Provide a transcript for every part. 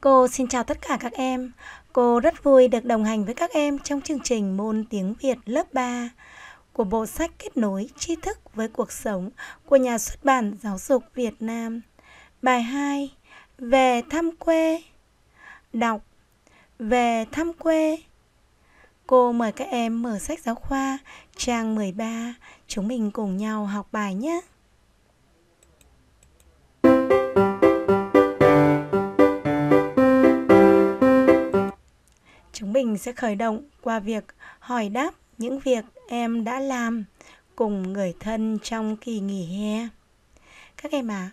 Cô xin chào tất cả các em. Cô rất vui được đồng hành với các em trong chương trình môn tiếng Việt lớp 3 của bộ sách kết nối tri thức với cuộc sống của nhà xuất bản Giáo dục Việt Nam. Bài 2: Về thăm quê. Đọc: Về thăm quê. Cô mời các em mở sách giáo khoa trang 13, chúng mình cùng nhau học bài nhé. sẽ khởi động qua việc hỏi đáp những việc em đã làm cùng người thân trong kỳ nghỉ hè. Các em ạ, à,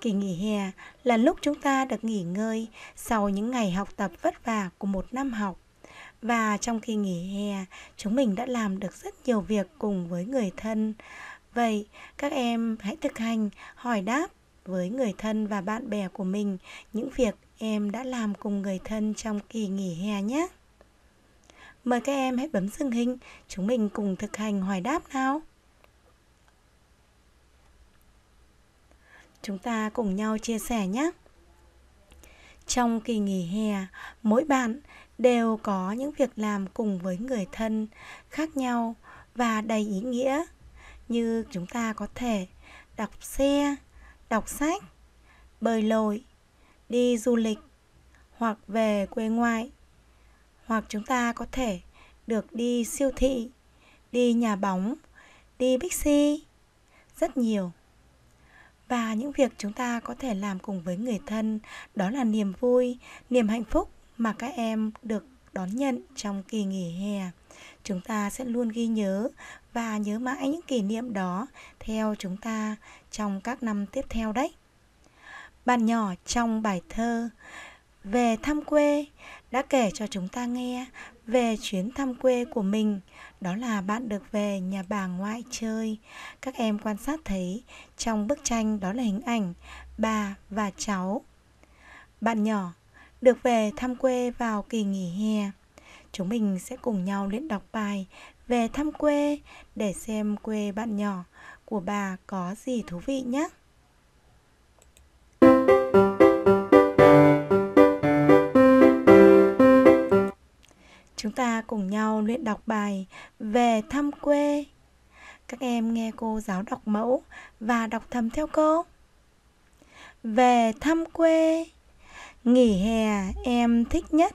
kỳ nghỉ hè là lúc chúng ta được nghỉ ngơi sau những ngày học tập vất vả của một năm học. Và trong kỳ nghỉ hè, chúng mình đã làm được rất nhiều việc cùng với người thân. Vậy, các em hãy thực hành hỏi đáp với người thân và bạn bè của mình những việc em đã làm cùng người thân trong kỳ nghỉ hè nhé. Mời các em hãy bấm dừng hình, chúng mình cùng thực hành hỏi đáp nào. Chúng ta cùng nhau chia sẻ nhé. Trong kỳ nghỉ hè, mỗi bạn đều có những việc làm cùng với người thân khác nhau và đầy ý nghĩa như chúng ta có thể đọc xe, đọc sách, bơi lội, đi du lịch hoặc về quê ngoại hoặc chúng ta có thể được đi siêu thị, đi nhà bóng, đi Bixi, rất nhiều. Và những việc chúng ta có thể làm cùng với người thân đó là niềm vui, niềm hạnh phúc mà các em được đón nhận trong kỳ nghỉ hè. Chúng ta sẽ luôn ghi nhớ và nhớ mãi những kỷ niệm đó theo chúng ta trong các năm tiếp theo đấy. Bạn nhỏ trong bài thơ về thăm quê đã kể cho chúng ta nghe về chuyến thăm quê của mình đó là bạn được về nhà bà ngoại chơi các em quan sát thấy trong bức tranh đó là hình ảnh bà và cháu bạn nhỏ được về thăm quê vào kỳ nghỉ hè chúng mình sẽ cùng nhau luyện đọc bài về thăm quê để xem quê bạn nhỏ của bà có gì thú vị nhé Chúng ta cùng nhau luyện đọc bài Về thăm quê. Các em nghe cô giáo đọc mẫu và đọc thầm theo cô. Về thăm quê. Nghỉ hè em thích nhất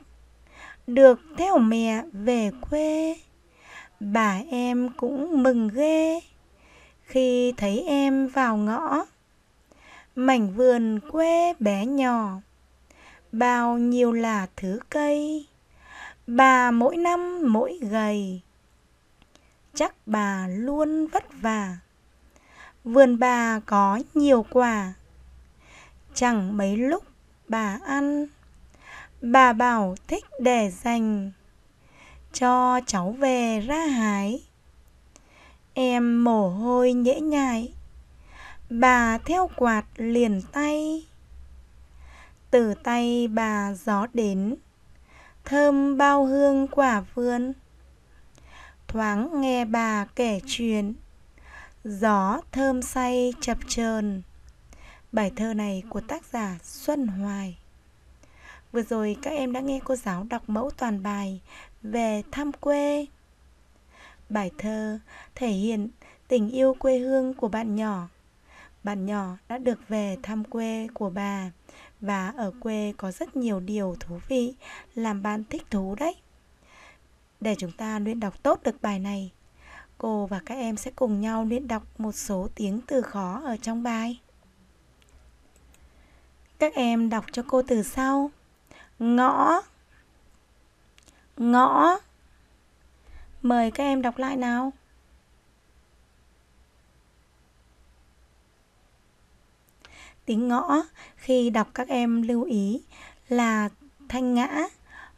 được theo mẹ về quê bà em cũng mừng ghê khi thấy em vào ngõ mảnh vườn quê bé nhỏ bao nhiêu là thứ cây Bà mỗi năm mỗi gầy, chắc bà luôn vất vả. Vườn bà có nhiều quả, chẳng mấy lúc bà ăn. Bà bảo thích để dành cho cháu về ra hái. Em mồ hôi nhễ nhại, bà theo quạt liền tay. Từ tay bà gió đến thơm bao hương quả vườn thoáng nghe bà kể chuyện gió thơm say chập chờn bài thơ này của tác giả xuân hoài vừa rồi các em đã nghe cô giáo đọc mẫu toàn bài về thăm quê bài thơ thể hiện tình yêu quê hương của bạn nhỏ bạn nhỏ đã được về thăm quê của bà và ở quê có rất nhiều điều thú vị làm bạn thích thú đấy. Để chúng ta luyện đọc tốt được bài này, cô và các em sẽ cùng nhau luyện đọc một số tiếng từ khó ở trong bài. Các em đọc cho cô từ sau. Ngõ. Ngõ. Mời các em đọc lại nào. tiếng ngõ khi đọc các em lưu ý là thanh ngã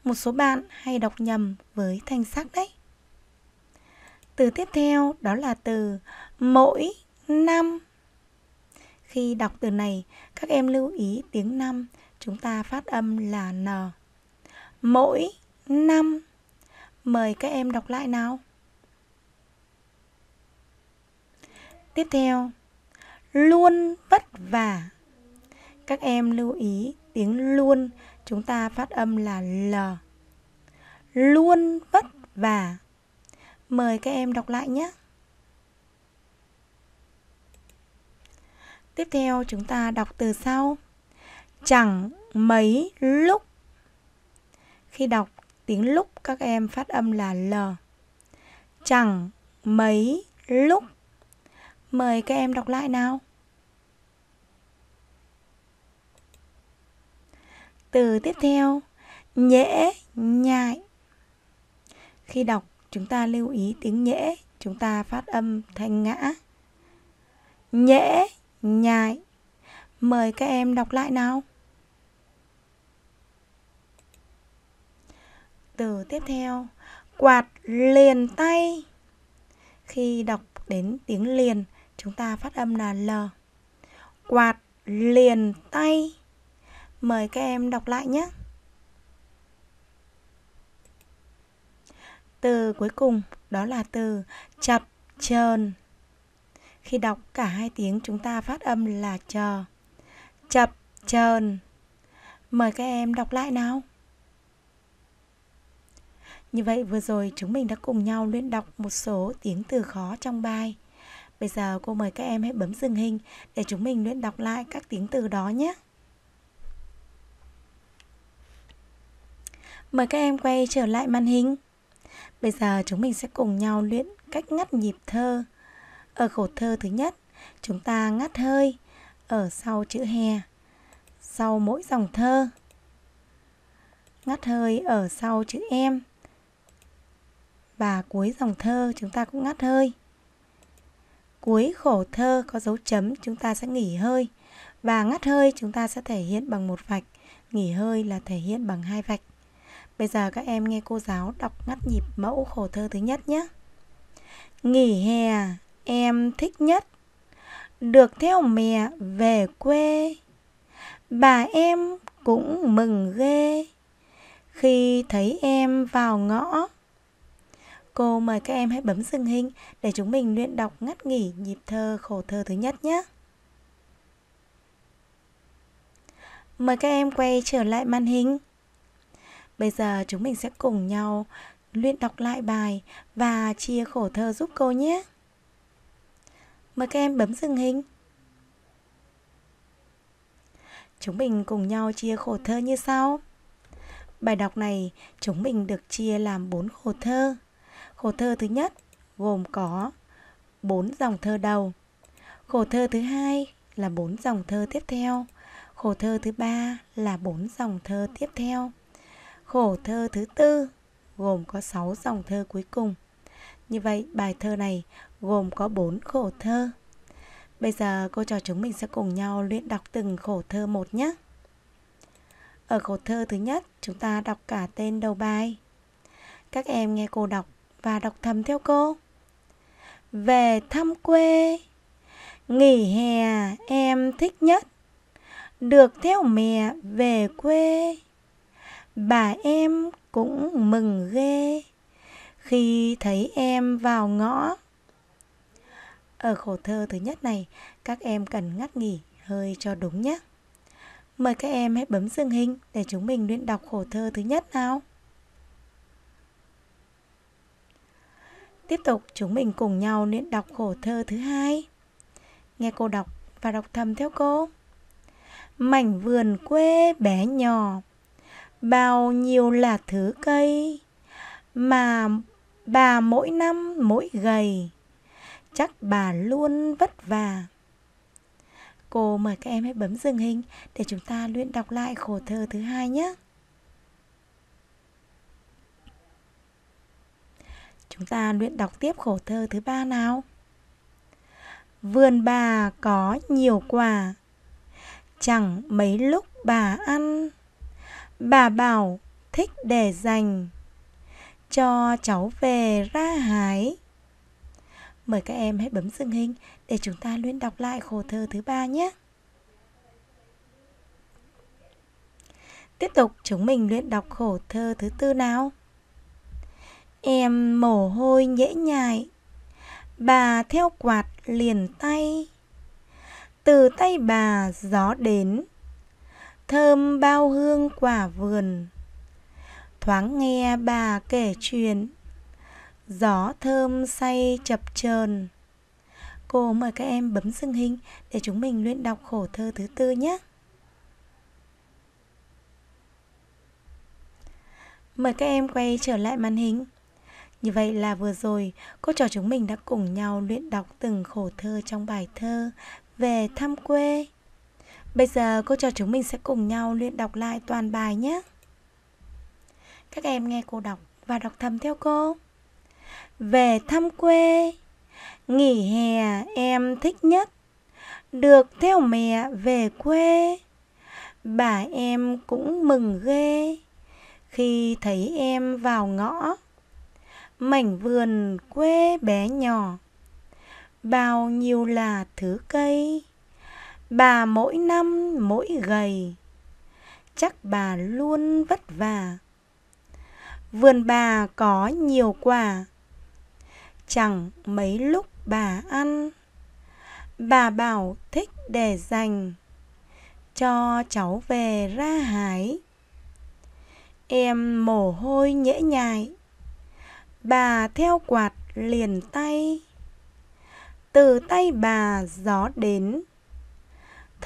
một số bạn hay đọc nhầm với thanh sắc đấy từ tiếp theo đó là từ mỗi năm khi đọc từ này các em lưu ý tiếng năm chúng ta phát âm là n mỗi năm mời các em đọc lại nào tiếp theo luôn vất vả các em lưu ý tiếng luôn chúng ta phát âm là L. Luôn vất vả. Mời các em đọc lại nhé. Tiếp theo chúng ta đọc từ sau. Chẳng mấy lúc. Khi đọc tiếng lúc các em phát âm là L. Chẳng mấy lúc. Mời các em đọc lại nào. Từ tiếp theo, nhễ, nhại. Khi đọc, chúng ta lưu ý tiếng nhễ, chúng ta phát âm thanh ngã. Nhễ, nhại. Mời các em đọc lại nào. Từ tiếp theo, quạt liền tay. Khi đọc đến tiếng liền, chúng ta phát âm là L. Quạt liền tay. Mời các em đọc lại nhé. Từ cuối cùng đó là từ chập chờn. Khi đọc cả hai tiếng chúng ta phát âm là chờ. Chập chờn. Mời các em đọc lại nào. Như vậy vừa rồi chúng mình đã cùng nhau luyện đọc một số tiếng từ khó trong bài. Bây giờ cô mời các em hãy bấm dừng hình để chúng mình luyện đọc lại các tiếng từ đó nhé. Mời các em quay trở lại màn hình. Bây giờ chúng mình sẽ cùng nhau luyện cách ngắt nhịp thơ. Ở khổ thơ thứ nhất, chúng ta ngắt hơi ở sau chữ hè, sau mỗi dòng thơ. Ngắt hơi ở sau chữ em. Và cuối dòng thơ chúng ta cũng ngắt hơi. Cuối khổ thơ có dấu chấm chúng ta sẽ nghỉ hơi và ngắt hơi chúng ta sẽ thể hiện bằng một vạch, nghỉ hơi là thể hiện bằng hai vạch. Bây giờ các em nghe cô giáo đọc ngắt nhịp mẫu khổ thơ thứ nhất nhé. Nghỉ hè em thích nhất Được theo mẹ về quê Bà em cũng mừng ghê Khi thấy em vào ngõ Cô mời các em hãy bấm dừng hình để chúng mình luyện đọc ngắt nghỉ nhịp thơ khổ thơ thứ nhất nhé. Mời các em quay trở lại màn hình. Bây giờ chúng mình sẽ cùng nhau luyện đọc lại bài và chia khổ thơ giúp cô nhé. Mời các em bấm dừng hình. Chúng mình cùng nhau chia khổ thơ như sau. Bài đọc này chúng mình được chia làm 4 khổ thơ. Khổ thơ thứ nhất gồm có 4 dòng thơ đầu. Khổ thơ thứ hai là 4 dòng thơ tiếp theo. Khổ thơ thứ ba là 4 dòng thơ tiếp theo. Khổ thơ thứ tư gồm có 6 dòng thơ cuối cùng. Như vậy, bài thơ này gồm có 4 khổ thơ. Bây giờ cô trò chúng mình sẽ cùng nhau luyện đọc từng khổ thơ một nhé. Ở khổ thơ thứ nhất, chúng ta đọc cả tên đầu bài. Các em nghe cô đọc và đọc thầm theo cô. Về thăm quê, nghỉ hè em thích nhất. Được theo mẹ về quê bà em cũng mừng ghê khi thấy em vào ngõ ở khổ thơ thứ nhất này các em cần ngắt nghỉ hơi cho đúng nhé mời các em hãy bấm dừng hình để chúng mình luyện đọc khổ thơ thứ nhất nào tiếp tục chúng mình cùng nhau luyện đọc khổ thơ thứ hai nghe cô đọc và đọc thầm theo cô mảnh vườn quê bé nhỏ bao nhiêu là thứ cây mà bà mỗi năm mỗi gầy chắc bà luôn vất vả cô mời các em hãy bấm dừng hình để chúng ta luyện đọc lại khổ thơ thứ hai nhé chúng ta luyện đọc tiếp khổ thơ thứ ba nào vườn bà có nhiều quả chẳng mấy lúc bà ăn Bà bảo thích để dành Cho cháu về ra hái Mời các em hãy bấm dừng hình để chúng ta luyện đọc lại khổ thơ thứ ba nhé. Tiếp tục chúng mình luyện đọc khổ thơ thứ tư nào. Em mồ hôi nhễ nhại, bà theo quạt liền tay. Từ tay bà gió đến, thơm bao hương quả vườn thoáng nghe bà kể chuyện gió thơm say chập chờn cô mời các em bấm dừng hình để chúng mình luyện đọc khổ thơ thứ tư nhé mời các em quay trở lại màn hình như vậy là vừa rồi cô trò chúng mình đã cùng nhau luyện đọc từng khổ thơ trong bài thơ về thăm quê Bây giờ cô cho chúng mình sẽ cùng nhau luyện đọc lại toàn bài nhé. Các em nghe cô đọc và đọc thầm theo cô. Về thăm quê, nghỉ hè em thích nhất. Được theo mẹ về quê, bà em cũng mừng ghê khi thấy em vào ngõ. Mảnh vườn quê bé nhỏ, bao nhiêu là thứ cây Bà mỗi năm mỗi gầy Chắc bà luôn vất vả Vườn bà có nhiều quả Chẳng mấy lúc bà ăn Bà bảo thích để dành Cho cháu về ra hái Em mồ hôi nhễ nhại Bà theo quạt liền tay Từ tay bà gió đến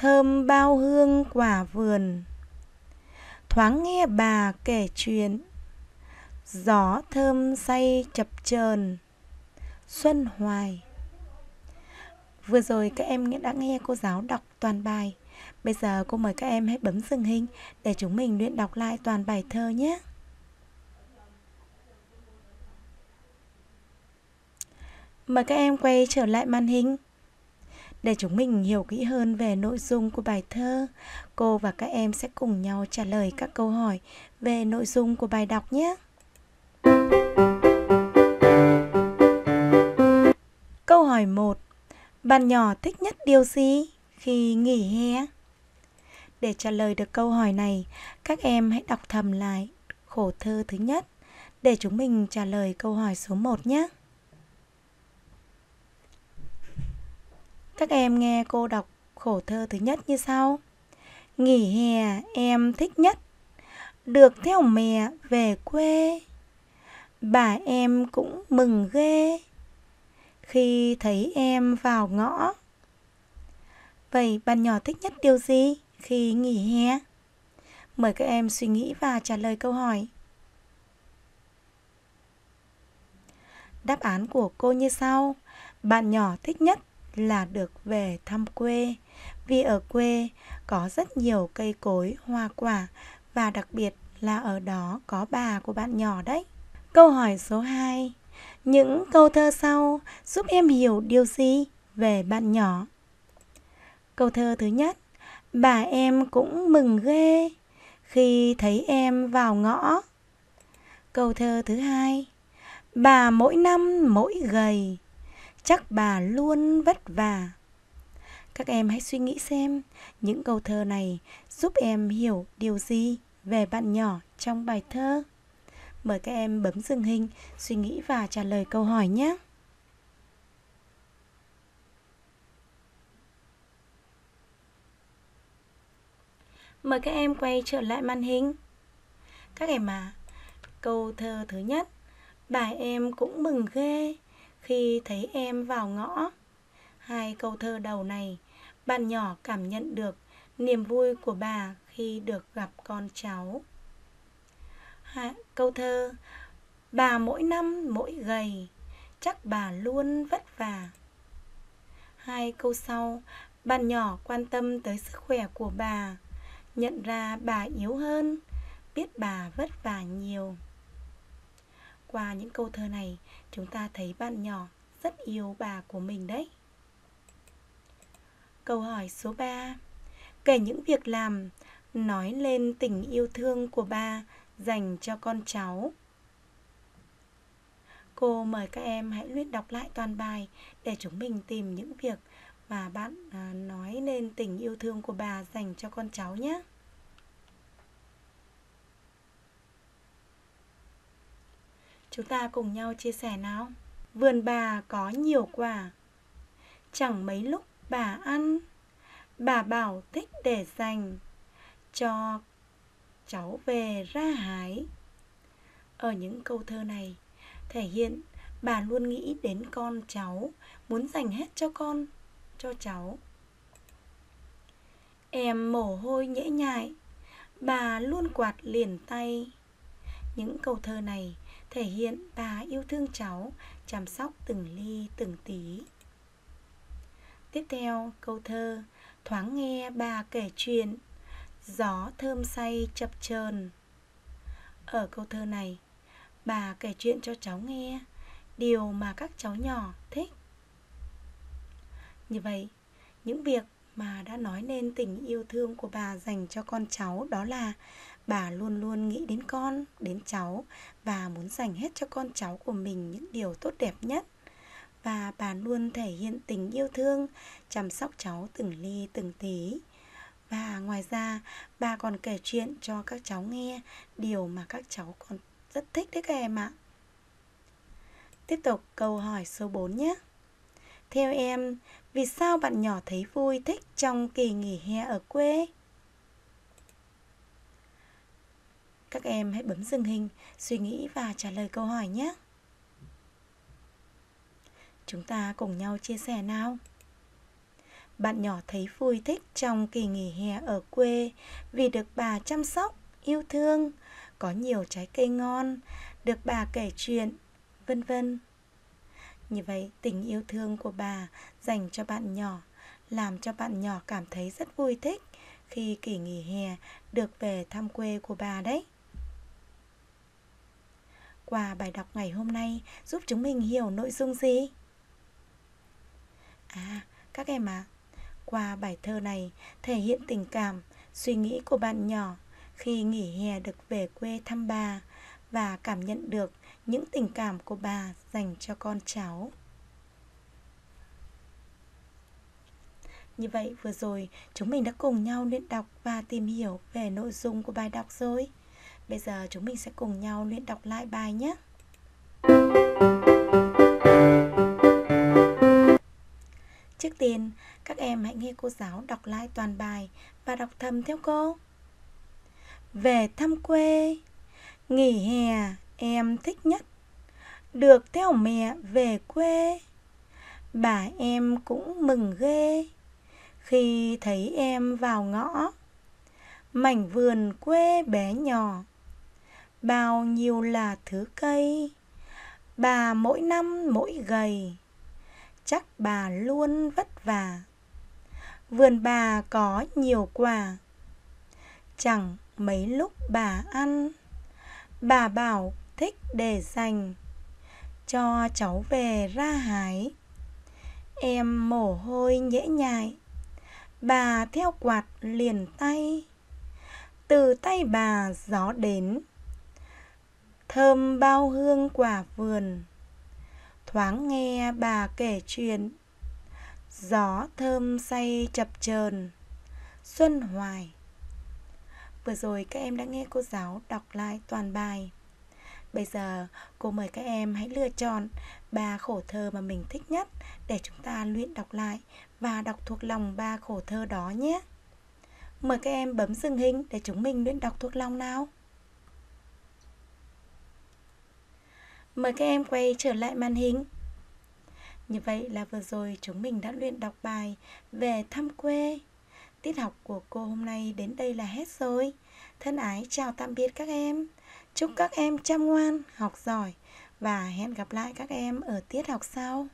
thơm bao hương quả vườn thoáng nghe bà kể chuyện gió thơm say chập chờn xuân hoài vừa rồi các em đã nghe cô giáo đọc toàn bài bây giờ cô mời các em hãy bấm dừng hình để chúng mình luyện đọc lại toàn bài thơ nhé mời các em quay trở lại màn hình để chúng mình hiểu kỹ hơn về nội dung của bài thơ, cô và các em sẽ cùng nhau trả lời các câu hỏi về nội dung của bài đọc nhé. Câu hỏi 1. Bạn nhỏ thích nhất điều gì khi nghỉ hè? Để trả lời được câu hỏi này, các em hãy đọc thầm lại khổ thơ thứ nhất để chúng mình trả lời câu hỏi số 1 nhé. Các em nghe cô đọc khổ thơ thứ nhất như sau. Nghỉ hè em thích nhất Được theo mẹ về quê Bà em cũng mừng ghê Khi thấy em vào ngõ Vậy bạn nhỏ thích nhất điều gì khi nghỉ hè? Mời các em suy nghĩ và trả lời câu hỏi. Đáp án của cô như sau. Bạn nhỏ thích nhất là được về thăm quê vì ở quê có rất nhiều cây cối hoa quả và đặc biệt là ở đó có bà của bạn nhỏ đấy câu hỏi số 2 những câu thơ sau giúp em hiểu điều gì về bạn nhỏ câu thơ thứ nhất bà em cũng mừng ghê khi thấy em vào ngõ câu thơ thứ hai bà mỗi năm mỗi gầy chắc bà luôn vất vả các em hãy suy nghĩ xem những câu thơ này giúp em hiểu điều gì về bạn nhỏ trong bài thơ mời các em bấm dừng hình suy nghĩ và trả lời câu hỏi nhé mời các em quay trở lại màn hình các em à câu thơ thứ nhất bài em cũng mừng ghê khi thấy em vào ngõ hai câu thơ đầu này bạn nhỏ cảm nhận được niềm vui của bà khi được gặp con cháu Hạ, câu thơ bà mỗi năm mỗi gầy chắc bà luôn vất vả hai câu sau bạn nhỏ quan tâm tới sức khỏe của bà nhận ra bà yếu hơn biết bà vất vả nhiều qua những câu thơ này Chúng ta thấy bạn nhỏ rất yêu bà của mình đấy. Câu hỏi số 3. Kể những việc làm, nói lên tình yêu thương của bà dành cho con cháu. Cô mời các em hãy luyện đọc lại toàn bài để chúng mình tìm những việc mà bạn à, nói lên tình yêu thương của bà dành cho con cháu nhé. Chúng ta cùng nhau chia sẻ nào. Vườn bà có nhiều quả. Chẳng mấy lúc bà ăn. Bà bảo thích để dành cho cháu về ra hái. Ở những câu thơ này thể hiện bà luôn nghĩ đến con cháu, muốn dành hết cho con, cho cháu. Em mồ hôi nhễ nhại, bà luôn quạt liền tay. Những câu thơ này thể hiện bà yêu thương cháu, chăm sóc từng ly từng tí. Tiếp theo, câu thơ Thoáng nghe bà kể chuyện, gió thơm say chập chờn. Ở câu thơ này, bà kể chuyện cho cháu nghe điều mà các cháu nhỏ thích. Như vậy, những việc mà đã nói lên tình yêu thương của bà dành cho con cháu đó là bà luôn luôn nghĩ đến con đến cháu và muốn dành hết cho con cháu của mình những điều tốt đẹp nhất và bà luôn thể hiện tình yêu thương chăm sóc cháu từng ly từng tí và ngoài ra bà còn kể chuyện cho các cháu nghe điều mà các cháu còn rất thích đấy các em ạ tiếp tục câu hỏi số 4 nhé theo em vì sao bạn nhỏ thấy vui thích trong kỳ nghỉ hè ở quê Các em hãy bấm dừng hình, suy nghĩ và trả lời câu hỏi nhé. Chúng ta cùng nhau chia sẻ nào. Bạn nhỏ thấy vui thích trong kỳ nghỉ hè ở quê vì được bà chăm sóc, yêu thương, có nhiều trái cây ngon, được bà kể chuyện, vân vân. Như vậy, tình yêu thương của bà dành cho bạn nhỏ làm cho bạn nhỏ cảm thấy rất vui thích khi kỳ nghỉ hè được về thăm quê của bà đấy qua bài đọc ngày hôm nay giúp chúng mình hiểu nội dung gì? À, các em ạ, à, qua bài thơ này thể hiện tình cảm, suy nghĩ của bạn nhỏ khi nghỉ hè được về quê thăm bà và cảm nhận được những tình cảm của bà dành cho con cháu. Như vậy vừa rồi chúng mình đã cùng nhau luyện đọc và tìm hiểu về nội dung của bài đọc rồi. Bây giờ chúng mình sẽ cùng nhau luyện đọc lại bài nhé. Trước tiên, các em hãy nghe cô giáo đọc lại toàn bài và đọc thầm theo cô. Về thăm quê, nghỉ hè em thích nhất. Được theo mẹ về quê, bà em cũng mừng ghê khi thấy em vào ngõ. Mảnh vườn quê bé nhỏ bao nhiêu là thứ cây bà mỗi năm mỗi gầy chắc bà luôn vất vả vườn bà có nhiều quả chẳng mấy lúc bà ăn bà bảo thích để dành cho cháu về ra hái em mồ hôi nhễ nhại bà theo quạt liền tay từ tay bà gió đến thơm bao hương quả vườn thoáng nghe bà kể chuyện gió thơm say chập chờn xuân hoài vừa rồi các em đã nghe cô giáo đọc lại toàn bài bây giờ cô mời các em hãy lựa chọn ba khổ thơ mà mình thích nhất để chúng ta luyện đọc lại và đọc thuộc lòng ba khổ thơ đó nhé mời các em bấm dừng hình để chúng mình luyện đọc thuộc lòng nào Mời các em quay trở lại màn hình. Như vậy là vừa rồi chúng mình đã luyện đọc bài về thăm quê. Tiết học của cô hôm nay đến đây là hết rồi. Thân ái chào tạm biệt các em. Chúc các em chăm ngoan, học giỏi và hẹn gặp lại các em ở tiết học sau.